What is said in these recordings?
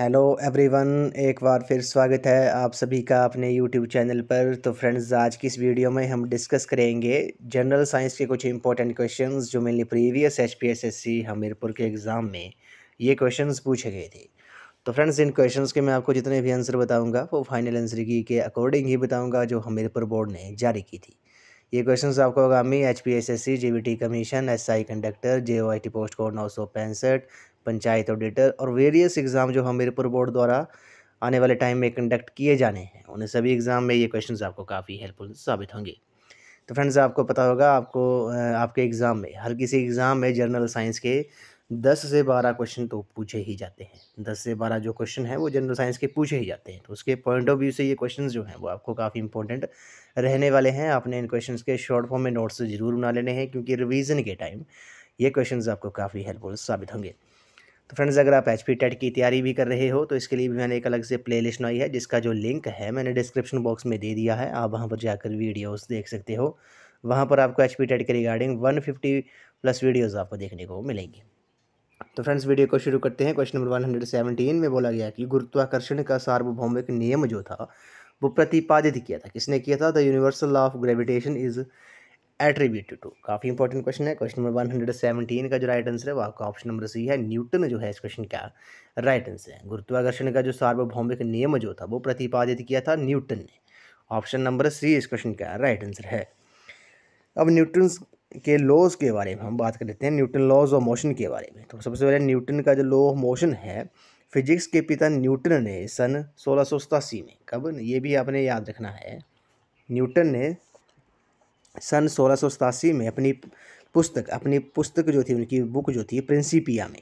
hello everyone एक बार फिर स्वागत है आप सभी का अपने यूट्यूब चैनल पर तो फ्रेंड्स आज की इस वीडियो में हम डिस्कस करेंगे जनरल साइंस के कुछ इंपॉर्टेंट क्वेश्चंस जो mainly previous H P S S C Hamirpur के एग्ज़ाम में ये क्वेश्चंस पूछे गए थे तो फ्रेंड्स इन क्वेश्चंस के मैं आपको जितने भी आंसर बताऊँगा वो फाइनल आंसर की के अकॉर्डिंग ही बताऊँगा जो हमीरपुर बोर्ड ने जारी की थी ये क्वेश्चन आपको आगामी H P S S C G B T commission S I conductor J O I T post code नौ सौ पैंसठ पंचायत ऑडिटर और वेरियस एग्ज़ाम जो हमीरपुर बोर्ड द्वारा आने वाले टाइम में कंडक्ट किए जाने हैं उन सभी एग्ज़ाम में ये क्वेश्चन आपको काफ़ी हेल्पफुल साबित होंगे तो फ्रेंड्स आपको पता होगा आपको आपके एग्ज़ाम में हर किसी एग्ज़ाम में जनरल साइंस के दस से बारह क्वेश्चन तो पूछे ही जाते हैं दस से बारह जो क्वेश्चन है वो जनरल साइंस के पूछे ही जाते हैं तो उसके पॉइंट ऑफ व्यू से ये क्वेश्चन जो हैं वो आपको काफ़ी इंपॉर्टेंट रहने वाले हैं आपने इन क्वेश्चन के शॉर्ट फॉर्म में नोट्स ज़रूर बना लेने हैं क्योंकि रिविज़न के टाइम ये क्वेश्चन आपको काफ़ी हेल्पफुल साबित होंगे तो फ्रेंड्स अगर आप एच पी टेट की तैयारी भी कर रहे हो तो इसके लिए भी मैंने एक अलग से प्ले लिस्ट बनाई है जिसका जो लिंक है मैंने डिस्क्रिप्शन बॉक्स में दे दिया है आप वहाँ पर जाकर वीडियोस देख सकते हो वहाँ पर आपको एच पी टेट के regarding one fifty plus videos आपको देखने को मिलेंगी तो फ्रेंड्स वीडियो को शुरू करते हैं question number one hundred seventeen में बोला गया कि गुरुत्वाकर्षण का सार्वभौमिक नियम जो था वो प्रतिपादित किया था किसने किया था the universal law of gravitation is attribute to काफ़ी इंपॉर्टेंट क्वेश्चन है question number one hundred seventeen का जो राइट आंसर है वो आपका ऑप्शन नंबर सी है न्यूटन जो है इस क्वेश्चन का राइट आंसर है गुरुत्वाकर्षण का जो सार्वभौमिक नियम जो था वो प्रतिपादित किया था न्यूटन ने ऑप्शन नंबर सी इस क्वेश्चन का राइट आंसर है अब न्यूटन के लॉज के बारे में हम बात कर लेते हैं न्यूटन लॉज ऑफ मोशन के बारे में तो सबसे पहले न्यूटन का जो लॉ ऑफ मोशन है फिजिक्स के पिता न्यूटन ने सन सोलह में कब ये भी आपने याद रखना है न्यूटन ने सन सोलह में अपनी पुस्तक अपनी पुस्तक जो थी उनकी बुक जो थी प्रिंसिपिया में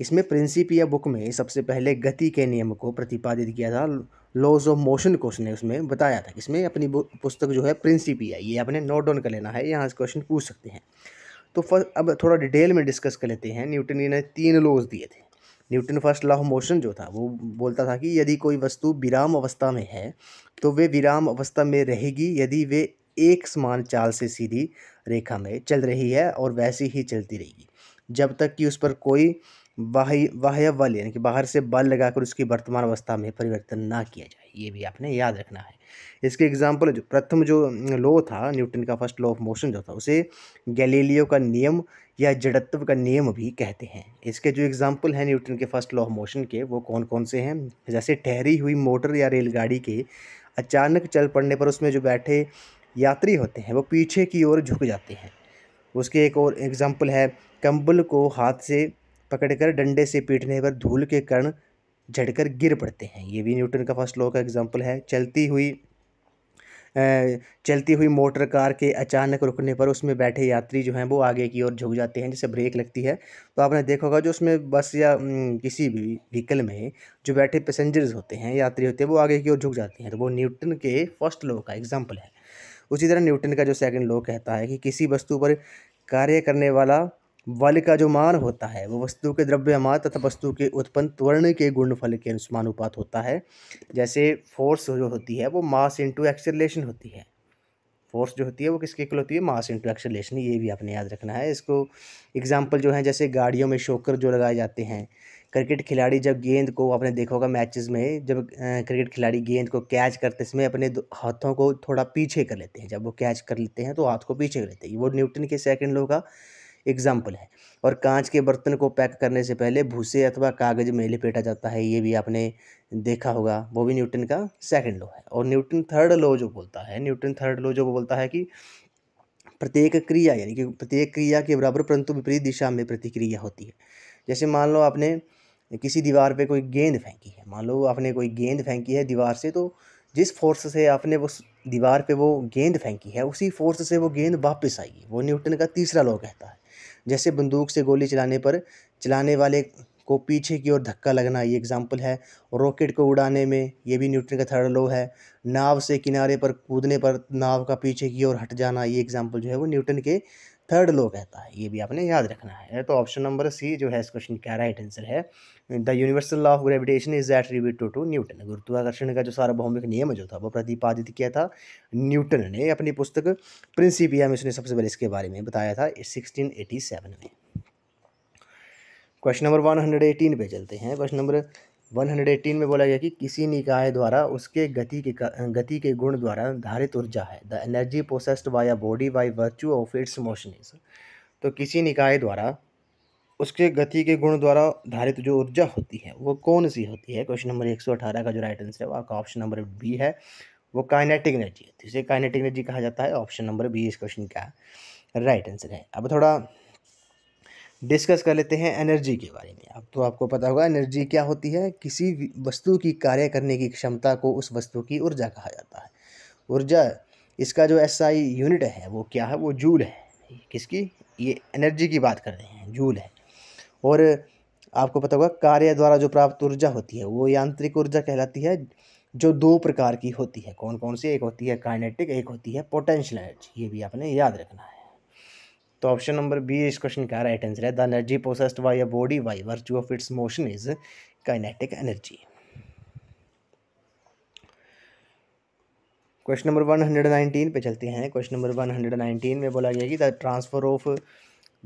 इसमें प्रिंसिपिया बुक में सबसे पहले गति के नियम को प्रतिपादित किया था लॉज ऑफ मोशन को उसने उसमें बताया था इसमें अपनी पुस्तक जो है प्रिंसिपिया ये आपने नोट डाउन कर लेना है यहाँ से क्वेश्चन पूछ सकते हैं तो फर्स्ट अब थोड़ा डिटेल में डिस्कस कर लेते हैं न्यूटन ने तीन लॉज दिए थे Newton first law of motion जो था वो बोलता था कि यदि कोई वस्तु विराम अवस्था में है तो वे विराम अवस्था में रहेगी यदि वे एक समान चाल से सीधी रेखा में चल रही है और वैसी ही चलती रहेगी जब तक कि उस पर कोई बाह्य बाह्य बल यानी कि बाहर से बल लगाकर उसकी वर्तमान अवस्था में परिवर्तन ना किया जाए ये भी आपने याद रखना है इसके एग्जाम्पल जो प्रथम जो लॉ था न्यूटन का फर्स्ट लॉ ऑफ मोशन जो था उसे गैलीलियो का नियम या जड़त्व का नियम भी कहते हैं इसके जो एग्जाम्पल हैं न्यूटन के फर्स्ट लॉ ऑफ मोशन के वो कौन कौन से हैं जैसे ठहरी हुई मोटर या रेलगाड़ी के अचानक चल पड़ने पर उसमें जो बैठे यात्री होते हैं वो पीछे की ओर झुक जाते हैं उसके एक और एग्ज़ाम्पल है कंबल को हाथ से पकड़कर डंडे से पीटने पर धूल के कण झड़कर गिर पड़ते हैं ये भी न्यूटन का फर्स्ट लॉ का एग्ज़ाम्पल है चलती हुई चलती हुई मोटर कार के अचानक रुकने पर उसमें बैठे यात्री जो हैं वो आगे की ओर झुक जाते हैं जैसे ब्रेक लगती है तो आपने देखा होगा जो उसमें बस या किसी भी व्हीकल में जो बैठे पैसेंजर्स होते हैं यात्री होते हैं वो आगे की ओर झुक जाते हैं तो वो न्यूटन के फर्स्ट लॉ का एग्ज़ाम्पल है उसी तरह न्यूटन का जो सेकंड लॉ कहता है कि किसी वस्तु पर कार्य करने वाला बल का जो मान होता है वो वस्तु के द्रव्यमान तथा वस्तु के उत्पन्न त्वरण के गुणफल के अनुसमानुपात होता है जैसे फोर्स जो होती है वो मास इंटू एक्सेलेशन होती है फोर्स जो होती है वो किसके इक्वल होती है मास इंटू एक्सेलेशन ये भी आपने याद रखना है इसको एग्जाम्पल जो है जैसे गाड़ियों में शोकर जो लगाए जाते हैं क्रिकेट खिलाड़ी जब गेंद को आपने देखा होगा मैचेस में जब क्रिकेट खिलाड़ी गेंद को कैच करते समय अपने हाथों को थोड़ा पीछे कर लेते हैं जब वो कैच कर लेते हैं तो हाथ को पीछे कर लेते हैं वो न्यूटन के सेकेंड लो का एग्जाम्पल है और कांच के बर्तन को पैक करने से पहले भूसे अथवा कागज़ में लपेटा जाता है ये भी आपने देखा होगा वो भी न्यूटन का सेकंड लॉ है और न्यूटन थर्ड लॉ जो बोलता है न्यूटन थर्ड लॉ जो बोलता है कि प्रत्येक क्रिया यानी कि प्रत्येक क्रिया के बराबर परंतु विपरीत दिशा में प्रतिक्रिया होती है जैसे मान लो आपने किसी दीवार पे कोई गेंद फेंकी है मान लो आपने कोई गेंद फेंकी है दीवार से तो जिस फोर्स से आपने वो दीवार पे वो गेंद फेंकी है उसी फोर्स से वो गेंद वापस आएगी वो न्यूटन का तीसरा लॉ कहता है जैसे बंदूक से गोली चलाने पर चलाने वाले को पीछे की ओर धक्का लगना ये एग्जाम्पल है रॉकेट को उड़ाने में ये भी न्यूटन का थर्ड लॉ है नाव से किनारे पर कूदने पर नाव का पीछे की ओर हट जाना ये एग्जाम्पल जो है वो न्यूटन के थर्ड लो कहता है ये भी आपने याद रखना है तो ऑप्शन नंबर सी जो है इस क्वेश्चन का राइट आंसर है the universal law of gravitation is attributed to Newton गुरुत्वाकर्षण का जो सार्वभौमिक नियम जो था वो प्रतिपादित किया था न्यूटन ने अपनी पुस्तक प्रिंसिपिया में उसने सबसे पहले इसके बारे में बताया था सिक्सटीन में question number one hundred eighteen पे चलते हैं क्वेश्चन नंबर 118 में बोला गया कि किसी निकाय द्वारा उसके गति के गति के गुण द्वारा धारित ऊर्जा है the energy processed by a body by virtue of its motion is तो किसी निकाय द्वारा उसके गति के गुण द्वारा धारित जो ऊर्जा होती है वो कौन सी होती है क्वेश्चन नंबर 118 का जो राइट आंसर है वो आपका ऑप्शन नंबर बी है वो काइनेटिक एनर्जी है जिसे काइनेटिक एनर्जी कहा जाता है ऑप्शन नंबर बी इस क्वेश्चन का राइट आंसर है अब थोड़ा डिस्कस कर लेते हैं एनर्जी के बारे में अब तो आपको पता होगा एनर्जी क्या होती है किसी वस्तु की कार्य करने की क्षमता को उस वस्तु की ऊर्जा कहा जाता है ऊर्जा इसका जो एस आई यूनिट है वो क्या है वो जूल है किसकी ये एनर्जी की बात कर रहे हैं जूल है और आपको पता होगा कार्य द्वारा जो प्राप्त ऊर्जा होती है वो यांत्रिक ऊर्जा कहलाती है जो दो प्रकार की होती है कौन कौन सी एक होती है काइनेटिक एक होती है पोटेंशियल एनर्जी ये भी आपने याद रखना है तो ऑप्शन नंबर बी इस क्वेश्चन का राइट आंसर है the energy processed by a body by virtue of its motion is kinetic energy question number one hundred nineteen पे चलते हैं question number one hundred nineteen में बोला गया कि the transfer of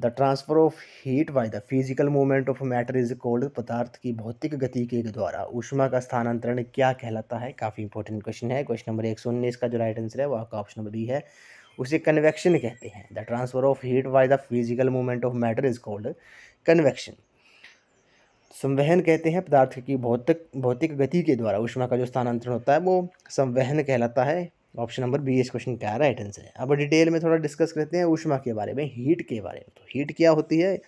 the transfer of heat by the physical movement of matter is cold पदार्थ की भौतिक गति के द्वारा ऊष्मा का स्थानांतरण क्या कहलाता है काफ़ी इंपॉर्टेंट क्वेश्चन है क्वेश्चन नंबर एक सौ उन्नीस का जो राइट आंसर है वो आपका ऑप्शन नंबर बी है उसे कन्वेक्शन कहते हैं the transfer of heat by the physical movement of matter is called convection संवहन कहते हैं पदार्थ की भौतिक भौतिक गति के द्वारा उष्मा का जो स्थानांतरण होता है वो संवहन कहलाता है ऑप्शन नंबर बी इस क्वेश्चन का राइट आंसर है अब डिटेल में थोड़ा डिस्कस करते हैं उष्मा के बारे में हीट के बारे में तो हीट क्या होती है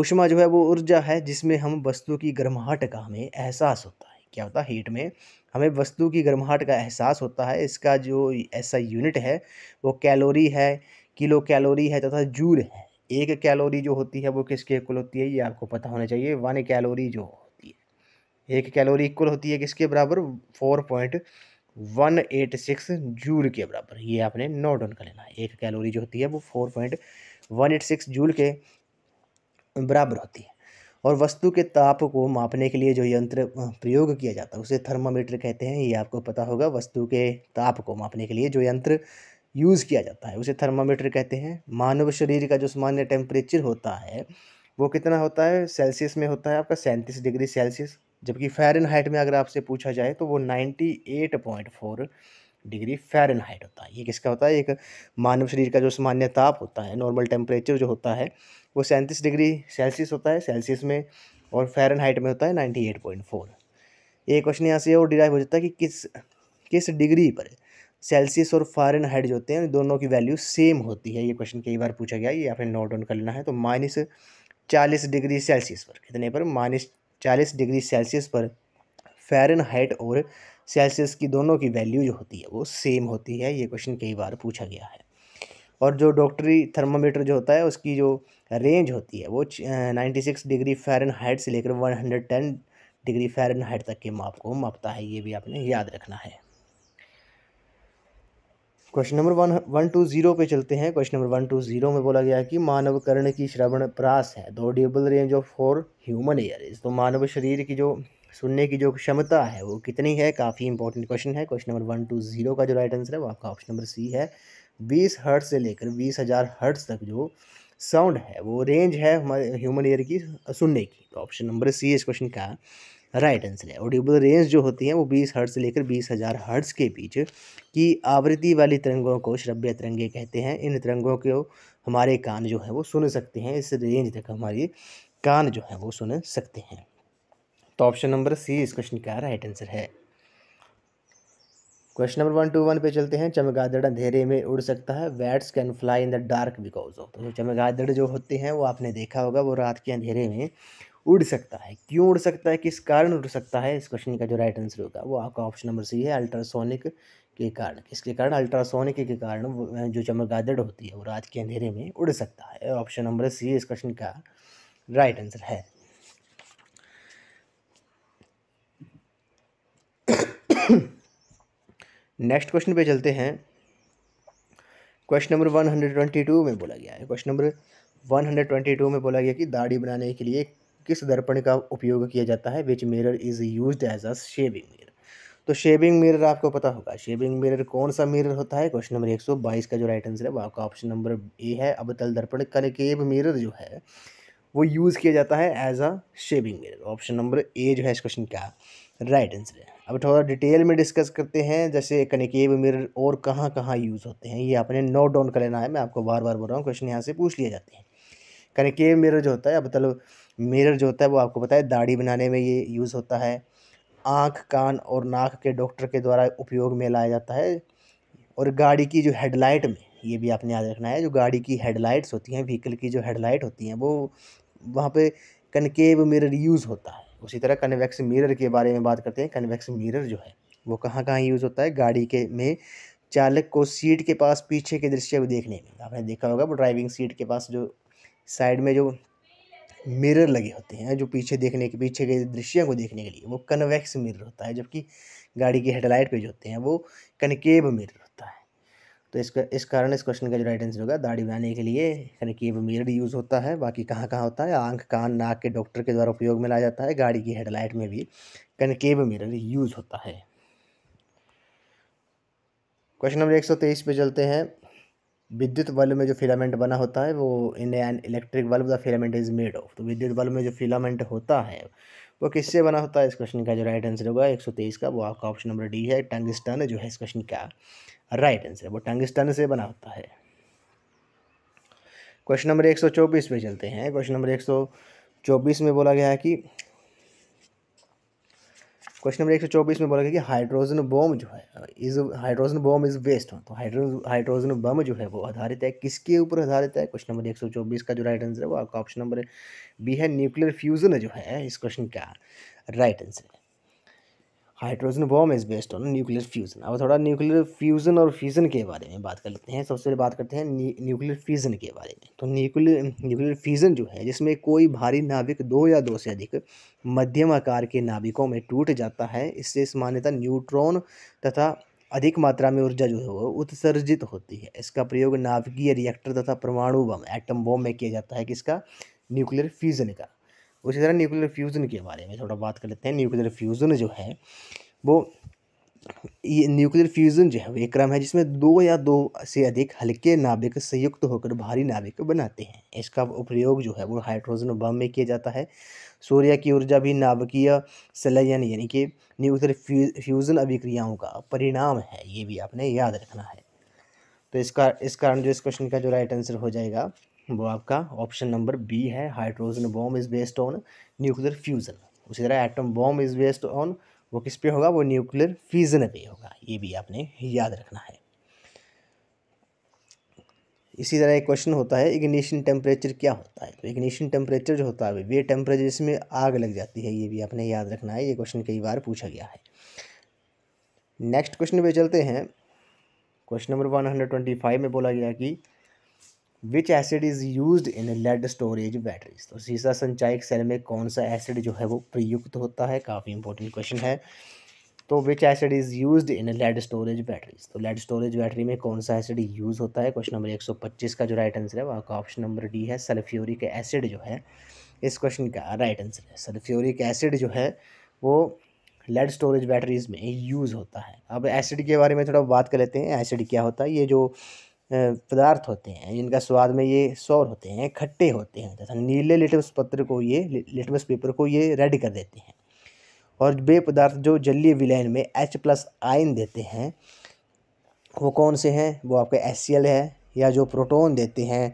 ऊष्मा जो है वो ऊर्जा है जिसमें हम वस्तु की गर्माहट का हमें एहसास होता है क्या होता है हीट में हमें वस्तु की गर्माहट का एहसास होता है इसका जो ऐसा यूनिट है वो कैलोरी है किलो कैलोरी है तथा जूल है एक कैलोरी जो होती है वो किसके इक्वल होती है ये आपको पता होना चाहिए वन कैलोरी जो होती है एक कैलोरी इक्वल होती है किसके बराबर four point one eight six joule के बराबर ये आपने नोट डाउन कर लेना है एक कैलोरी जो होती है वो four point one eight six joule के बराबर होती है और वस्तु के ताप को मापने के लिए जो यंत्र प्रयोग किया जाता है उसे थर्मामीटर कहते हैं ये आपको पता होगा वस्तु के ताप को मापने के लिए जो यंत्र यूज़ किया जाता है उसे थर्मामीटर कहते हैं मानव शरीर का जो सामान्य टेम्परेचर होता है वो कितना होता है सेल्सियस में होता है आपका सैंतीस डिग्री सेल्सियस जबकि फ़ारेनहाइट में अगर आपसे पूछा जाए तो वो ninety eight point four degree Fahrenheit होता है ये किसका होता है एक मानव शरीर का जो सामान्य ताप होता है नॉर्मल टेम्परेचर जो होता है वो सैंतीस डिग्री सेल्सियस होता है सेल्सियस में और फ़ारेनहाइट में होता है नाइन्टी एट पॉइंट फोर ये क्वेश्चन यहाँ से और डिराइव हो जाता है कि किस किस डिग्री पर सेल्सियस और फॉरन हाइट जो होते हैं दोनों की वैल्यू सेम होती है ये क्वेश्चन कई बार पूछा गया ये आपने नोट डाउन कर लेना है तो माइनस चालीस डिग्री सेल्सियस पर कितने पर माइनस चालीस डिग्री सेल्सियस पर फेरन हाइट और सेल्सियस की दोनों की वैल्यू जो होती है वो सेम होती है ये क्वेश्चन कई बार पूछा गया है और जो डॉक्टरी थर्मामीटर जो होता है उसकी जो रेंज होती है वो ninety six degree Fahrenheit से लेकर one hundred ten degree Fahrenheit तक के माप को मापता है ये भी आपने याद रखना है question number one one two zero पे चलते हैं question number one two zero में बोला गया कि मानव कर्ण की श्रवण प्रास है दो audible range of for human ear is तो मानव शरीर की जो सुनने की जो क्षमता है वो कितनी है काफ़ी इंपॉर्टेंट क्वेश्चन है question number one two zero का जो राइट आंसर है वो आपका ऑप्शन नंबर सी है बीस हर्ट से लेकर बीस हज़ार हर्ट्स तक जो साउंड है वो रेंज है हमारे ह्यूमन ईयर की सुनने की तो ऑप्शन नंबर सी इस क्वेश्चन का राइट आंसर है ऑडियोबल रेंज जो होती है वो बीस हर्ट्स से लेकर बीस हज़ार हर्ट्स के बीच की आवृत्ति वाली तिरंगों को श्रव्य तिरंगे कहते हैं इन तिरंगों को हमारे कान जो है वो सुन सकते हैं इस रेंज तक हमारी कान जो है वो सुन सकते हैं तो ऑप्शन नंबर सी इस क्वेश्चन का राइट आंसर है question number one two one पे चलते हैं चमगादड़ अंधेरे में उड़ सकता है bats can fly in the dark because of तो चमगादड़ जो होते हैं वो आपने देखा होगा वो रात के अंधेरे में उड़ सकता है क्यों उड़ सकता है किस कारण उड़ सकता है इस क्वेश्चन का जो राइट आंसर होगा वो आपका ऑप्शन नंबर सी है अल्ट्रासोनिक के कारण किसके कारण अल्ट्रासोनिक के कारण जो चमगादड़ होती है वो रात के अंधेरे में उड़ सकता है ऑप्शन नंबर सी इस क्वेश्चन का राइट आंसर है नेक्स्ट क्वेश्चन पे चलते हैं question number one hundred twenty two में बोला गया है question number one hundred twenty two में बोला गया कि दाढ़ी बनाने के लिए किस दर्पण का उपयोग किया जाता है which mirror is used as a shaving mirror तो शेविंग मिरर आपको पता होगा शेविंग मिरर कौन सा मिरर होता है क्वेश्चन नंबर एक सौ बाईस का जो राइट आंसर है वो आपका ऑप्शन नंबर ए है अबतल दर्पण कनकेब मिरर जो है वो यूज़ किया जाता है as a shaving mirror option number A जो है इस क्वेश्चन का राइट आंसर है अब थोड़ा डिटेल में डिस्कस करते हैं जैसे कनिकेव मिरर और कहाँ कहाँ यूज़ होते हैं ये आपने नोट डाउन कर लेना है मैं आपको बार बार बोल रहा हूँ क्वेश्चन यहाँ से पूछ लिए जाते हैं कनिकेव मिरर जो होता है मतलब मिरर जो होता है वो आपको पता है दाढ़ी बनाने में ये यूज़ होता है आँख कान और नाक के डॉक्टर के द्वारा उपयोग में लाया जाता है और गाड़ी की जो हेडलाइट में ये भी आपने याद रखना है जो गाड़ी की हेडलाइट्स होती हैं व्हीकल की जो हेडलाइट होती हैं वो वहाँ पे कनकेव मिरर यूज़ होता है उसी तरह कन्वेक्स मिरर के बारे में बात करते हैं कन्वेक्स मिरर जो है वो कहाँ कहाँ यूज़ होता है गाड़ी के में चालक को सीट के पास पीछे के दृश्य को देखने में आपने देखा होगा वो ड्राइविंग सीट के पास जो साइड में जो मिरर लगे होते हैं जो पीछे देखने के पीछे के दृश्य को देखने के लिए वो कन्वेक्स मिरर होता है जबकि गाड़ी के हेडलाइट पे जो होते हैं वो कनकेब मिरर होता है तो इसका इस कारण इस क्वेश्चन का जो राइट आंसर होगा दाढ़ी बनाने के लिए यानी कि मिरर यूज़ होता है बाकी कहाँ कहाँ होता है आंख कान नाक के डॉक्टर के द्वारा उपयोग में लाया जाता है गाड़ी की हेडलाइट में भी कनकेव मिरर यूज़ होता है क्वेश्चन नंबर एक सौ तेईस पे चलते हैं विद्युत बल्ब में जो फिलामेंट बना होता है वो in an electric bulb the filament is made of तो विद्युत बल्ब में जो फिलामेंट होता है वो किससे बना होता है इस क्वेश्चन का जो राइट आंसर होगा एक सौ तेईस का वो आपका ऑप्शन नंबर डी है टंगस्टन जो है इस क्वेश्चन का राइट आंसर वो टंगस्टन से बना होता है क्वेश्चन नंबर एक सौ चौबीस पे चलते हैं क्वेश्चन नंबर एक सौ चौबीस में बोला गया है कि क्वेश्चन नंबर एक सौ चौबीस में बोला गया कि हाइड्रोजन बम जो है is hydrogen bomb is based तो हाइड्रोजन हाइड्रोजन बम जो है वो आधारित है किसके ऊपर आधारित है क्वेश्चन नंबर एक सौ चौबीस का जो राइट आंसर है वो आपका ऑप्शन नंबर बी है न्यूक्लियर फ्यूजन जो है इस क्वेश्चन का राइट आंसर है hydrogen bomb is based on nuclear fusion अब थोड़ा न्यूक्लियर फ्यूज़न और फ्यूज़न के बारे में बात कर लेते हैं सबसे पहले बात करते हैं न्यूक्लियर फ्यूज़न के बारे में तो न्यूक्लियर न्यूक्लियर फ्यूज़न जो है जिसमें कोई भारी नाभिक दो या दो से अधिक मध्यम आकार के नाभिकों में टूट जाता है इससे सामान्यतः न्यूट्रॉन तथा अधिक मात्रा में ऊर्जा जो है वो उत्सर्जित होती है इसका प्रयोग नाभिकीय रिएक्टर तथा परमाणु बम एटम बॉम में किया जाता है किसका न्यूक्लियर फ्यूज़न का उसी तरह न्यूक्लियर फ्यूज़न के बारे में थोड़ा बात कर लेते हैं न्यूक्लियर फ्यूज़न जो है वो ये न्यूक्लियर फ्यूज़न जो है वो एक क्रम है जिसमें दो या दो से अधिक हल्के नाभिक संयुक्त होकर भारी नाभिक बनाते हैं इसका उपयोग जो है वो हाइड्रोजन बम में किया जाता है सूर्य की ऊर्जा भी नाभिकीय संलयन यानी कि न्यूक्लियर फ्यूज़न अभिक्रियाओं का परिणाम है ये भी आपने याद रखना है तो इसका इस कारण जो इस क्वेश्चन का जो राइट आंसर हो जाएगा वो आपका ऑप्शन नंबर बी है hydrogen bomb is based on nuclear fusion उसी तरह atom bomb is based on वो किस पे होगा वो न्यूक्लियर फ्यूज़न पे होगा ये भी आपने याद रखना है इसी तरह एक क्वेश्चन होता है इग्निशन टेम्परेचर क्या होता है तो इग्निशन टेम्परेचर जो होता है वे टेम्परेचर जिसमें आग लग जाती है ये भी आपने याद रखना है ये क्वेश्चन कई बार पूछा गया है नेक्स्ट क्वेश्चन पे चलते हैं question number one hundred twenty five में बोला गया कि which acid is used in lead storage batteries तो सीसा संचायक सेल में कौन सा एसिड जो है वो प्रयुक्त होता है काफ़ी इंपॉर्टेंट क्वेश्चन है तो which acid is used in lead storage batteries तो लेड स्टोरेज बैटरी में कौन सा एसिड यूज़ होता है क्वेश्चन नंबर एक सौ पच्चीस का जो राइट आंसर है वहाँ का ऑप्शन नंबर डी है सल्फ्यूरिक एसिड जो है इस क्वेश्चन का राइट आंसर है सल्फ्यूरिक एसिड जो है वो लेड स्टोरेज बैटरीज में यूज़ होता है अब एसिड के बारे में थोड़ा बात कर लेते हैं एसिड क्या होता है ये जो पदार्थ होते हैं जिनका स्वाद में ये सौर होते हैं खट्टे होते हैं तथा नीले लिटमस पत्र को ये लिटमस पेपर को ये रेड कर देते हैं और वे पदार्थ जो जलीय विलयन में एच प्लस आयन देते हैं वो कौन से हैं वो आपके एस है या जो प्रोटोन देते हैं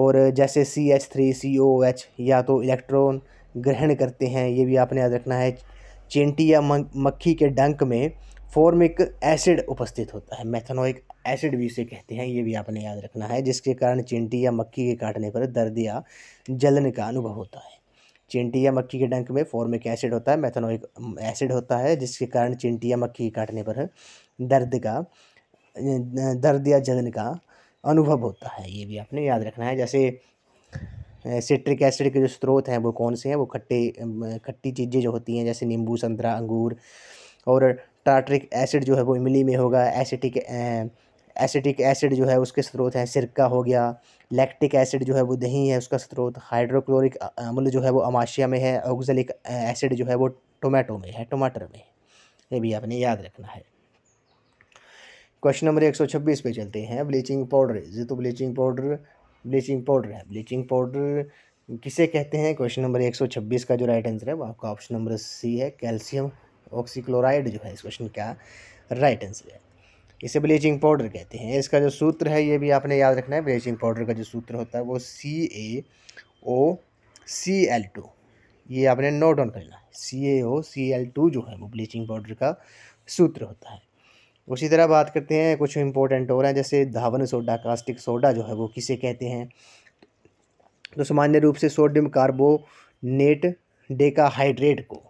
और जैसे C H three C O H या तो इलेक्ट्रॉन ग्रहण करते हैं ये भी आपने याद रखना है चेंटी या मक्खी के डंक में फॉर्मिक एसिड उपस्थित होता है मैथनोइक एसिड भी इसे कहते हैं ये भी आपने याद रखना है जिसके कारण चिंटी या मक्खी के काटने पर दर्द या जलन का अनुभव होता है चिंटी या मक्की के डंक में फॉर्मिक एसिड होता है मैथनोइक एसिड होता है जिसके कारण चिंटी या मक्खी के काटने पर दर्द का दर्द या जलन का अनुभव होता है ये भी आपने याद रखना है जैसे सिट्रिक एसिड के जो स्रोत हैं वो कौन से हैं वो खट्टे खट्टी चीज़ें जो होती हैं जैसे नींबू संतरा अंगूर और टार्ट्रिक एसिड जो है वो इमली में होगा एसिटिक एसिटिक एसिड जो है उसके स्रोत हैं सिरका हो गया लैक्टिक एसिड जो है वो दही है उसका स्रोत हाइड्रोक्लोरिक अम्ल जो है वो अमाशिया में है ऑक्जलिक एसिड जो है वो टोमेटो में है टमाटर में ये भी आपने याद रखना है क्वेश्चन नंबर एक सौ छब्बीस पे चलते हैं ब्लीचिंग पाउडर ये तो ब्लीचिंग पाउडर ब्लीचिंग पाउडर है ब्लीचिंग पाउडर किसे कहते हैं क्वेश्चन नंबर एक सौ छब्बीस का जो राइट आंसर है वो आपका ऑप्शन नंबर सी है कैल्शियम ऑक्सीक्लोराइड जो है इस क्वेश्चन का राइट आंसर है इसे ब्लीचिंग पाउडर कहते हैं इसका जो सूत्र है ये भी आपने याद रखना है ब्लीचिंग पाउडर का जो सूत्र होता है वो सी ए ओ सी एल टू ये आपने नोट डाउन कर लेना सी ए ओ सी एल टू जो है वो ब्लीचिंग पाउडर का सूत्र होता है उसी तरह बात करते हैं कुछ इंपॉर्टेंट और हैं जैसे धावन सोडा कास्टिक सोडा जो है वो किसे कहते हैं तो सामान्य रूप से सोडियम कार्बोनेट डेकाहाइड्रेट को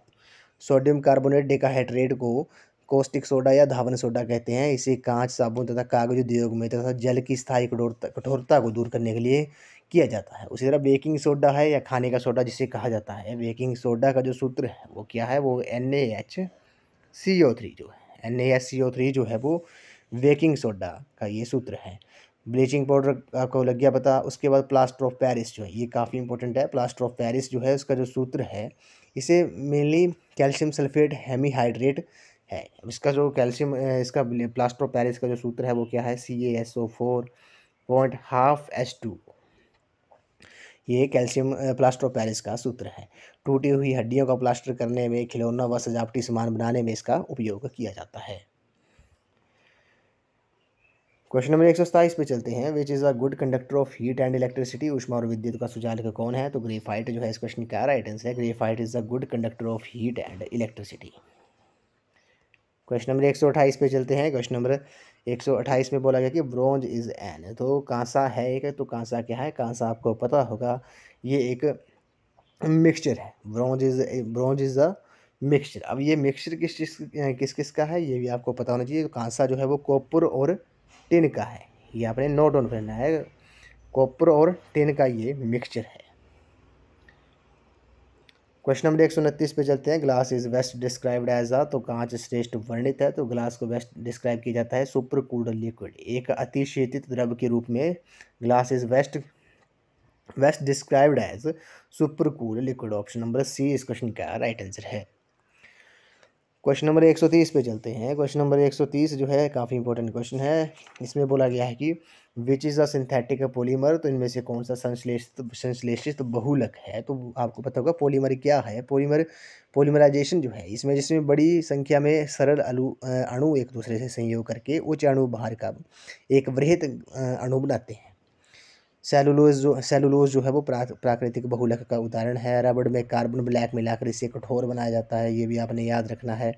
सोडियम कार्बोनेट डेकाहाइड्रेट को कोस्टिक सोडा या धावन सोडा कहते हैं इसे कांच साबुन तथा कागज उद्योग में तथा जल की स्थायी कठोरता को दूर करने के लिए किया जाता है उसी तरह बेकिंग सोडा है या खाने का सोडा जिसे कहा जाता है बेकिंग सोडा का जो सूत्र है वो क्या है वो N A H C O three जो है N A H C O three जो है वो बेकिंग सोडा का ये सूत्र है ब्लीचिंग पाउडर आपको लग गया पता उसके बाद प्लास्टर ऑफ पेरिस जो है ये काफ़ी इंपॉर्टेंट है प्लास्टर ऑफ पेरिस जो है उसका जो सूत्र है इसे मेनली कैल्शियम सल्फेट हेमीहाइड्रेट है इसका जो कैल्शियम इसका प्लास्टर ऑफ पैरिस का जो सूत्र है वो क्या है C A S O four point half S two ये कैल्शियम प्लास्टर ऑफ पैरिस का सूत्र है टूटी हुई हड्डियों का प्लास्टर करने में खिलौना व सजावटी सामान बनाने में इसका उपयोग किया जाता है क्वेश्चन नंबर एक सौ सताईस पे चलते हैं which is a good conductor of heat and electricity उष्मा और विद्युत का सुझाव कौन है तो ग्रेफाइट जो है इस क्वेश्चन का राइट आंसर है graphite is a good conductor of heat and electricity question number एक सौ अट्ठाईस पे चलते हैं क्वेश्चन नंबर एक सौ अट्ठाईस में बोला गया कि ब्रोंज इज़ एन तो कांसा है एक तो कांसा क्या है कांसा आपको पता होगा ये एक मिक्सचर है bronze is bronze is a mixture अब ये मिक्सचर किस चीज़ किस किस का है ये भी आपको पता होना चाहिए कांसा जो है वो कॉपर और टिन का है ये आपने नोट ऑन करना है कॉपर और टिन का ये मिक्सचर है क्वेश्चन नंबर एक सौ उनतीस पे चलते हैं glass is best described as a तो कांच श्रेष्ठ वर्णित है तो ग्लास को बेस्ट डिस्क्राइब किया जाता है सुपर कूल्ड लिक्विड एक अतिशीतित द्रव के रूप में glass is best best described as super cooled liquid option number C इस क्वेश्चन का राइट आंसर है क्वेश्चन नंबर एक सौ तीस पे चलते हैं क्वेश्चन नंबर एक सौ तीस जो है काफ़ी इंपॉर्टेंट क्वेश्चन है इसमें बोला गया है कि which is a synthetic polymer तो इनमें से कौन सा संश्लेषित संश्लेषित बहुलक है तो आपको पता होगा पोलीमर क्या है पोलीमर पोलीमराइजेशन जो है इसमें जिसमें बड़ी संख्या में सरल अलु अणु एक दूसरे से संयोग करके उच्च अणु बाहर का एक वृहत अणु बनाते हैं सेलुलोज जो सेलुलोज जो है वो प्रा, प्राकृतिक बहुलक का उदाहरण है रबड़ में कार्बन ब्लैक मिलाकर इसे कठोर बनाया जाता है ये भी आपने याद रखना है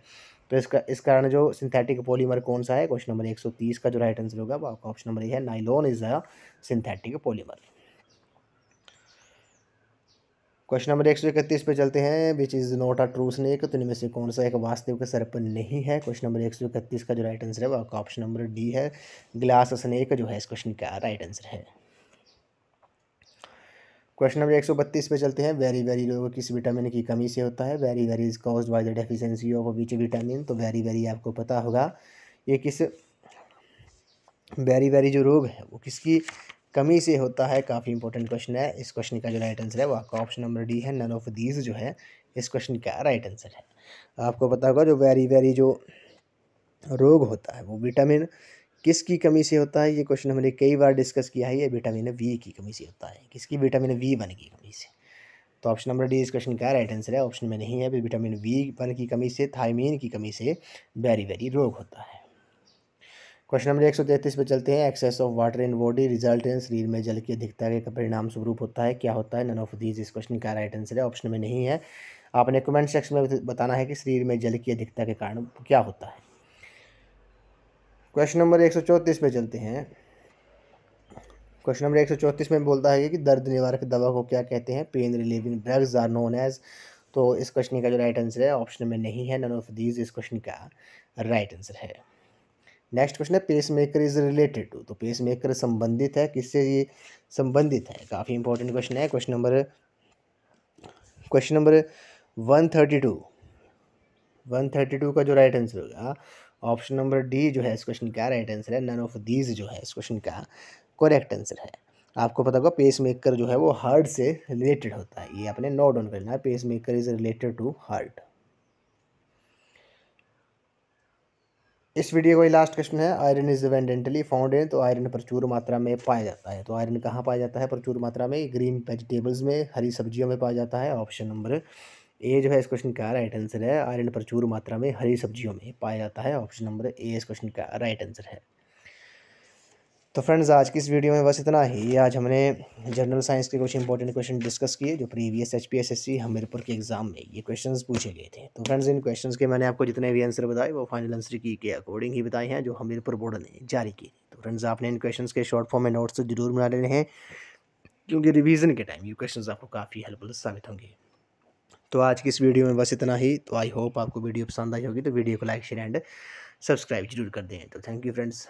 तो इसका इस कारण जो सिंथेटिक पॉलीमर कौन सा है क्वेश्चन नंबर एक सौ तीस का जो राइट आंसर होगा वो आपका ऑप्शन नंबर ए है nylon is a synthetic polymer question number एक सौ इकतीस पे चलते हैं which is not a true snake तो इनमें से कौन सा एक वास्तविक सर्प नहीं है क्वेश्चन नंबर एक सौ इकतीस का जो राइट आंसर है वो आपका ऑप्शन नंबर डी है ग्लास स्नेक जो है इस क्वेश्चन का राइट आंसर है क्वेश्चन नंबर एक सौ बत्तीस पे चलते हैं वेरी वेरी लोग किस विटामिन की कमी से होता है वेरी वेरी is caused by the deficiency of which vitamin तो वेरी वेरी आपको पता होगा ये किस वेरी वेरी जो रोग है वो किसकी कमी से होता है काफ़ी इंपॉर्टेंट क्वेश्चन है इस क्वेश्चन का जो राइट आंसर है वो आपका ऑप्शन नंबर डी है नन ऑफ दीज जो है इस क्वेश्चन का राइट आंसर है आपको पता होगा जो वेरी वेरी जो रोग होता है वो विटामिन किसकी कमी से होता है ये क्वेश्चन हमने कई बार डिस्कस किया है ये विटामिन वी की कमी से होता है किसकी विटामिन वी वन की कमी से तो ऑप्शन नंबर डी इस क्वेश्चन का राइट आंसर है ऑप्शन में नहीं है विटामिन वी वन की कमी से थायमीन की कमी से बैरी बैरी रोग होता है क्वेश्चन नंबर एक सौ तैंतीस पर चलते हैं excess of water in body result in शरीर में जल की अधिकता के परिणाम स्वरूप होता है क्या होता है नन ऑफ दीज इस क्वेश्चन का राइट आंसर है ऑप्शन में नहीं है आपने कमेंट सेक्शन में बताना है कि शरीर में जल की अधिकता के कारण क्या होता है क्वेश्चन नंबर एक सौ चौंतीस पे चलते हैं क्वेश्चन नंबर एक सौ चौंतीस में बोलता है कि दर्द निवारक दवा को क्या कहते हैं pain relieving drugs are known as तो इस क्वेश्चन का जो राइट आंसर है ऑप्शन में नहीं है नन ऑफ दीज इस क्वेश्चन का राइट आंसर है नेक्स्ट क्वेश्चन है pacemaker is related to तो पेस मेकर संबंधित है किससे ये संबंधित है काफ़ी इंपॉर्टेंट क्वेश्चन है question number question number one thirty two one thirty two का जो राइट आंसर होगा ऑप्शन नंबर डी जो है इस क्वेश्चन का राइट आंसर है नन ऑफ दीज जो है इस क्वेश्चन का करेक्ट आंसर है आपको पता होगा पेस मेकर जो है वो हार्ट से रिलेटेड होता है ये आपने नोट डाउन करना है pacemaker is related to heart इस वीडियो का लास्ट क्वेश्चन है iron is abundantly found in तो आयरन प्रचुर मात्रा में पाया जाता है तो आयरन कहाँ पाया जाता है प्रचुर मात्रा में ग्रीन वेजिटेबल्स में हरी सब्जियों में पाया जाता है ऑप्शन नंबर ए जो है इस क्वेश्चन का राइट आंसर है आयरन प्रचुर मात्रा में हरी सब्जियों में पाया जाता है ऑप्शन नंबर ए इस क्वेश्चन का राइट आंसर है तो फ्रेंड्स आज की इस वीडियो में बस इतना ही आज हमने जनरल साइंस के कुछ इंपॉर्टेंट क्वेश्चन डिस्कस किए जो previous H P S S C Hamirpur के एग्जाम में ये क्वेश्चन पूछे गए थे तो फ्रेंड्स इन क्वेश्चन के मैंने आपको जितने भी आंसर बताए वो फाइनल आंसर की के अकॉर्डिंग ही बताए हैं जो हमीरपुर बोर्ड ने जारी किए तो फ्रेंड्स आपने इन क्वेश्चन के शॉर्ट फॉर्म में नोट्स जरूर बना लेने हैं क्योंकि रिविज़न के टाइम ये क्वेश्चन आपको काफ़ी हेल्पफुल साबित होंगे तो आज की इस वीडियो में बस इतना ही तो आई होप आपको वीडियो पसंद आई होगी तो वीडियो को लाइक शेयर एंड सब्सक्राइब जरूर कर दें तो थैंक यू फ्रेंड्स